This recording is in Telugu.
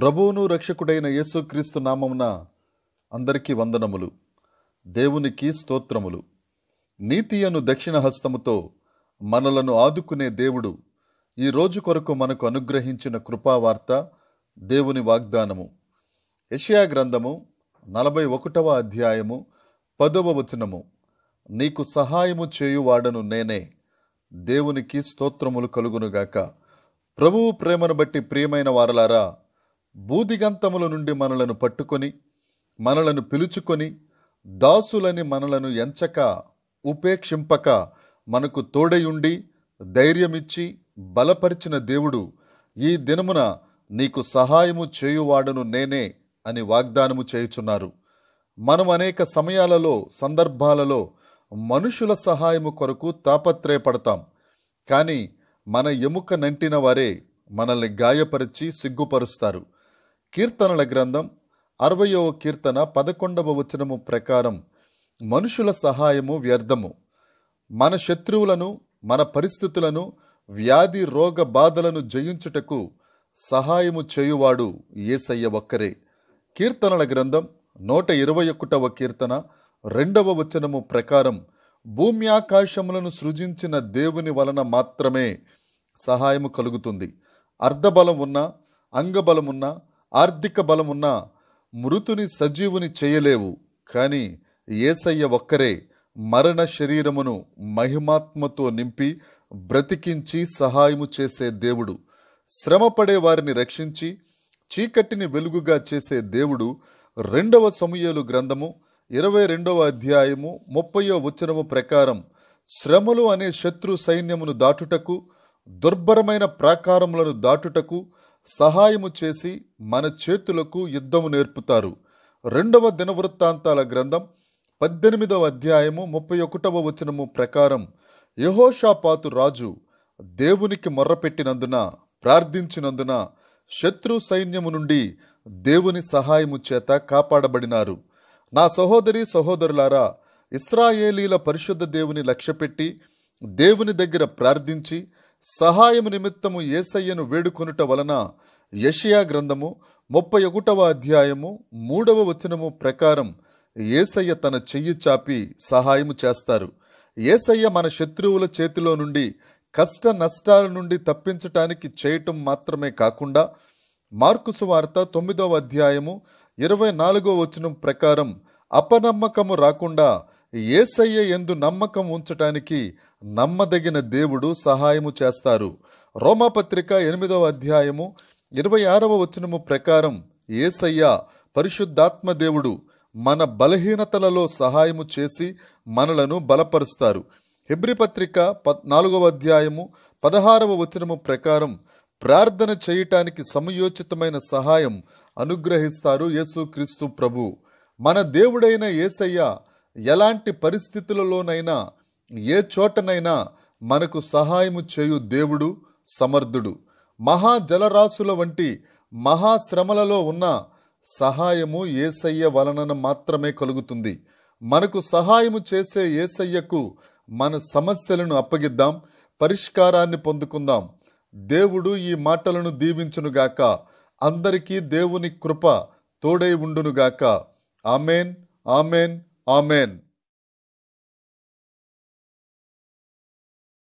ప్రభువును రక్షకుడైన యేసుక్రీస్తు నామమున అందరికీ వందనములు దేవునికి స్తోత్రములు నీతి అను దక్షిణ హస్తముతో మనలను ఆదుకునే దేవుడు ఈ రోజు కొరకు మనకు అనుగ్రహించిన కృపావార్త దేవుని వాగ్దానము యషయా గ్రంథము నలభై ఒకటవ అధ్యాయము పదవ వచనము నీకు సహాయము చేయువాడను నేనే దేవునికి స్తోత్రములు కలుగునుగాక ప్రభువు ప్రేమను బట్టి ప్రియమైన వారలారా భూదిగంతముల నుండి మనలను పట్టుకొని మనలను పిలుచుకొని దాసులని మనలను ఎంచక ఉపేక్షింపక మనకు తోడయుండి ధైర్యమిచ్చి బలపరిచిన దేవుడు ఈ దినమున నీకు సహాయము చేయువాడను నేనే అని వాగ్దానము చేయుచున్నారు మనం అనేక సమయాలలో సందర్భాలలో మనుషుల సహాయము కొరకు తాపత్రయపడతాం కానీ మన ఎముక నంటిన వారే మనల్ని గాయపరిచి సిగ్గుపరుస్తారు కీర్తనల గ్రంథం అరవయవ కీర్తన పదకొండవ వచనము ప్రకారం మనుషుల సహాయము వ్యర్థము మన శత్రువులను మన పరిస్థితులను వ్యాధి రోగ బాధలను జయించుటకు సహాయము చేయువాడు ఏసయ్య ఒక్కరే కీర్తనల గ్రంథం నూట ఇరవై ఒకటవ కీర్తన రెండవ వచనము ప్రకారం భూమ్యాకాశములను సృజించిన దేవుని వలన మాత్రమే సహాయము కలుగుతుంది అర్ధబలం ఉన్న అంగబలమున్న ఆర్థిక బలమున్న మృతుని సజీవుని చేయలేవు కానీ ఏసయ్య ఒక్కరే మరణ శరీరమును మహిమాత్మతో నింపి బ్రతికించి సహాయము చేసే దేవుడు శ్రమపడే వారిని రక్షించి చీకటిని వెలుగుగా చేసే దేవుడు రెండవ సమూహలు గ్రంథము ఇరవై రెండవ అధ్యాయము ముప్పయో వచనము ప్రకారం శ్రమలు అనే శత్రు సైన్యమును దాటుటకు దుర్భరమైన ప్రాకారములను దాటుటకు సహాయము చేసి మన చేతులకు యుద్ధము నేర్పుతారు రెండవ దినవృత్తాంతాల గ్రంథం పద్దెనిమిదవ అధ్యాయము ముప్పై ఒకటవ వచనము ప్రకారం యహోషాపాతు రాజు దేవునికి మొర్రపెట్టినందున ప్రార్థించినందున శత్రు సైన్యము నుండి దేవుని సహాయము చేత కాపాడబడినారు నా సహోదరి సహోదరులారా ఇస్రాయేలీల పరిశుద్ధ దేవుని లక్ష్యపెట్టి దేవుని దగ్గర ప్రార్థించి సహాయము నిమిత్తము ఏసయ్యను వేడుకొనుట వలన యషియా గ్రంథము ముప్పై ఒకటవ అధ్యాయము మూడవ వచనము ప్రకారం ఏసయ్య తన చెయ్యి చాపి సహాయము చేస్తారు ఏసయ్య మన శత్రువుల చేతిలో నుండి కష్ట నష్టాల నుండి తప్పించటానికి చేయటం మాత్రమే కాకుండా మార్కుసు వార్త తొమ్మిదవ అధ్యాయము ఇరవై నాలుగో వచనం ప్రకారం అపనమ్మకము రాకుండా ఏసయ్య ఎందు నమ్మకం ఉంచటానికి నమ్మదగిన దేవుడు సహాయము చేస్తారు రోమాపత్రిక ఎనిమిదవ అధ్యాయము ఇరవై ఆరవ వచనము ప్రకారం ఏసయ్య పరిశుద్ధాత్మ దేవుడు మన బలహీనతలలో సహాయము చేసి మనలను బలపరుస్తారు హిబ్రిపత్రిక పద్ నాలుగవ అధ్యాయము పదహారవ వచనము ప్రకారం ప్రార్థన చేయటానికి సమయోచితమైన సహాయం అనుగ్రహిస్తారు యేసుక్రీస్తు ప్రభు మన దేవుడైన ఏసయ్య ఎలాంటి పరిస్థితులలోనైనా ఏ చోటనైనా మనకు సహాయము చేయు దేవుడు సమర్థుడు మహాజలరాశుల వంటి మహాశ్రమలలో ఉన్న సహాయము ఏసయ్య వలన మాత్రమే కలుగుతుంది మనకు సహాయము చేసే ఏసయ్యకు మన సమస్యలను అప్పగిద్దాం పరిష్కారాన్ని పొందుకుందాం దేవుడు ఈ మాటలను దీవించునుగాక అందరికీ దేవుని కృప తోడై ఉండునుగాక ఆమెన్ ఆమెన్ ఆమెన్